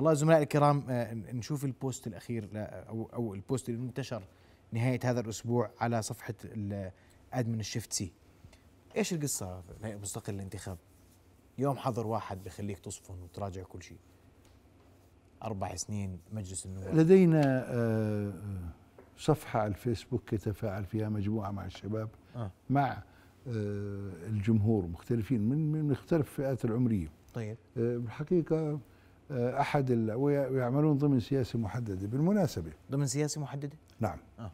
والله زملائي الكرام آه، نشوف البوست الاخير او البوست اللي انتشر نهايه هذا الاسبوع على صفحه الادمن الشيفت سي ايش القصه هيئه مستقل الانتخاب يوم حضر واحد بخليك تصفن وتراجع كل شيء اربع سنين مجلس النواب لدينا آه، آه، صفحه على الفيسبوك يتفاعل فيها مجموعه مع الشباب مع الجمهور مختلفين من من مختلف الفئات العمريه طيب بالحقيقه آه، احد ويعملون ضمن سياسه محدده بالمناسبه ضمن سياسه محدده نعم اه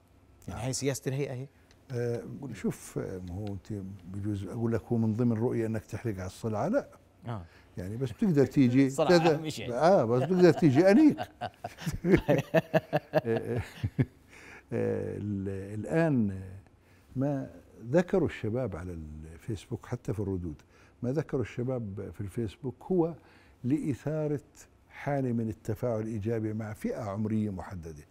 يعني نعم. هي سياسه الهيئه هي آه شوف آه، ما هو انت بجوز اقول لك هو من ضمن رؤيه انك تحرق على الصلعه لا آه. يعني بس بتقدر تيجي الصلعه مش يعني. اه بس بتقدر تيجي انيك آه، الان ما ذكروا الشباب على الفيسبوك حتى في الردود ما ذكروا الشباب في الفيسبوك هو لإثارة حالة من التفاعل الإيجابي مع فئة عمرية محددة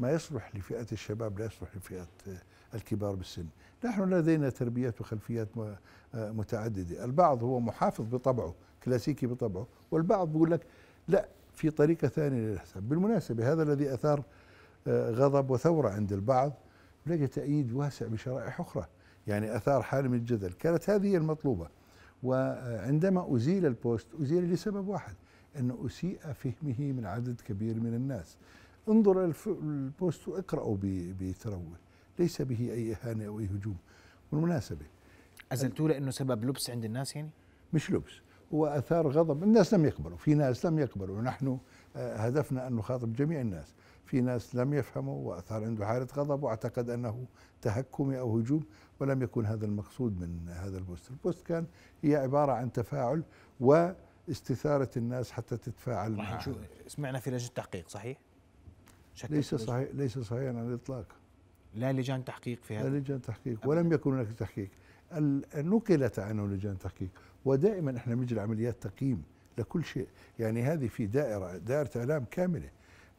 ما يصلح لفئة الشباب لا يصلح لفئة الكبار بالسن نحن لدينا تربيات وخلفيات آه، متعددة البعض هو محافظ بطبعه كلاسيكي بطبعه والبعض بيقول لك لا في طريقة ثانية للحساب بالمناسبة هذا الذي أثار آه، غضب وثورة عند البعض لقى تأييد واسع بشرائح أخرى يعني أثار حالة من الجدل كانت هذه المطلوبة وعندما أزيل البوست أزيل لسبب واحد أنه أسيء فهمه من عدد كبير من الناس انظر البوست واقرأوا بتروي ليس به أي إهانة أو أي هجوم بالمناسبة أزلتوه لأنه سبب لبس عند الناس يعني؟ مش لبس هو أثار غضب الناس لم يقبلوا في ناس لم يقبلوا نحن هدفنا أن نخاطب جميع الناس في ناس لم يفهموا وأثار عنده حالة غضب واعتقد أنه تهكمي أو هجوم ولم يكن هذا المقصود من هذا البوست البوست كان هي عبارة عن تفاعل واستثارة الناس حتى تتفاعل مع سمعنا في لجنة تحقيق صحيح؟ ليس صحيح ليس صحيحا على الإطلاق لا لجان تحقيق في هذا لا لجان تحقيق ولم يكن هناك تحقيق نقلت عنه لجان تحقيق ودائما احنا بنجري عمليات تقييم ده كل شيء يعني هذه في دائره دائره اعلام كامله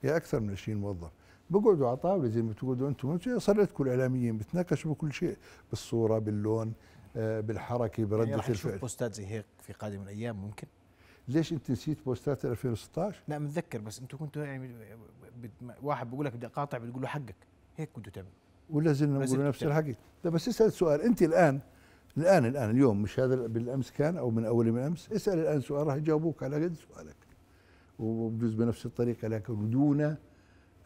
فيها اكثر من 20 موظف بقعدوا على طاوله زي ما بتقعدوا انتم صليتكم الاعلاميين بتناقشوا بكل شيء بالصوره باللون آه، بالحركه برده يعني الفعل بوستات زي هيك في قادم الايام ممكن ليش انت نسيت بوستات 2016 لا متذكر بس انتم كنتوا يعني واحد بيقول لك بدي اقاطع بتقول له حقك هيك كنتوا تعملوا ولا زلنا نقول نفس الحكي طيب بس اسال سؤال انت الان الان الان اليوم مش هذا بالامس كان او من اول من امس اسال الان سؤال راح يجاوبوك على قد سؤالك وبجوز بنفس الطريقه لكن دون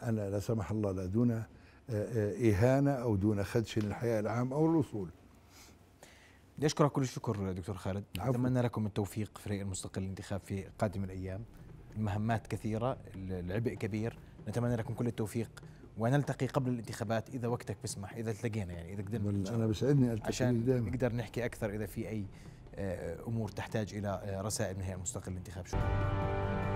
انا لا سمح الله لا دون آه، آه، اهانه او دون خدش للحياه العام او الاصول بدي اشكرك كل الشكر دكتور خالد اتمنى لكم التوفيق فريق المستقل الانتخاب في قادم الايام المهمات كثيره العبء كبير نتمنى لكم كل التوفيق ونلتقي قبل الانتخابات اذا وقتك بسمح اذا التقينا يعني اذا قدرنا انا بسعدني عشان دائما نقدر نحكي اكثر اذا في اي آه، امور تحتاج الى آه، رسائل من الهيئه المستقله للانتخاب شكرا